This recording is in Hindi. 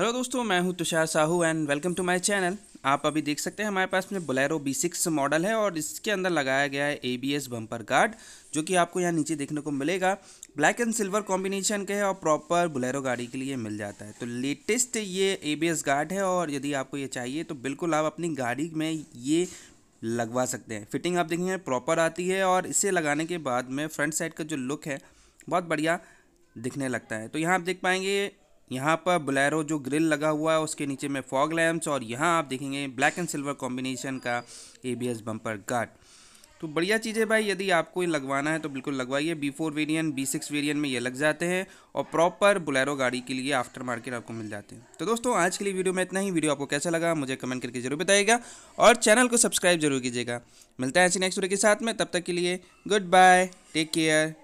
हेलो दोस्तों मैं हूं Tushar Sahu and welcome to my channel आप अभी देख सकते हैं हमारे पास में बोलेरो बी सिक्स मॉडल है और इसके अंदर लगाया गया है एबीएस बम्पर गार्ड जो कि आपको यहाँ नीचे देखने को मिलेगा ब्लैक एंड सिल्वर कॉम्बिनेशन के है और प्रॉपर बोलेरो गाड़ी के लिए मिल जाता है तो लेटेस्ट ये ए गार्ड है और यदि आपको ये चाहिए तो बिल्कुल आप अपनी गाड़ी में ये लगवा सकते हैं फिटिंग आप देखेंगे प्रॉपर आती है और इसे लगाने के बाद में फ्रंट साइड का जो लुक है बहुत बढ़िया दिखने लगता है तो यहाँ आप देख पाएंगे यहाँ पर बुलेरो जो ग्रिल लगा हुआ है उसके नीचे में फॉग लैम्प्स और यहाँ आप देखेंगे ब्लैक एंड सिल्वर कॉम्बिनेशन का एबीएस बम्पर गार्ड तो बढ़िया चीज़ है भाई यदि आपको ये लगवाना है तो बिल्कुल लगवाइए B four variant B six variant में ये लग जाते हैं और प्रॉपर बुलेरो गाड़ी के लिए आफ्टर मार्केट आपको मिल जाते हैं तो दोस्तों आज के लिए वीडियो में इतना ही वीडियो आपको कैसा लगा मुझे कमेंट करके जरूर बताइएगा और चैनल को सब्सक्राइब जरूर कीजिएगा मिलता है ऐसी नेक्स्ट वीडियो के साथ में तब तक के लिए गुड बाय टेक केयर